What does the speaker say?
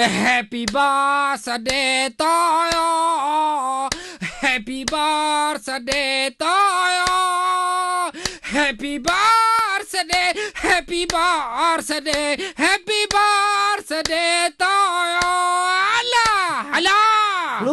Happy birthday to you. Happy birthday to you. Happy birthday, happy birthday, happy birthday to you. Allah, Allah.